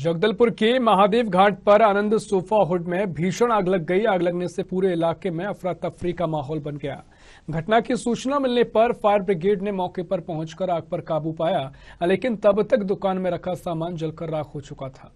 जगदलपुर के महादेव घाट पर आनंद sofa hood में भीषण आग लग गई आग लगने से पूरे इलाके में अफरा तफरी का माहौल बन गया घटना की सूचना मिलने पर फायर ब्रिगेड ने मौके पर पहुंचकर आग पर काबू पाया लेकिन तब तक दुकान में रखा सामान जलकर राख हो चुका था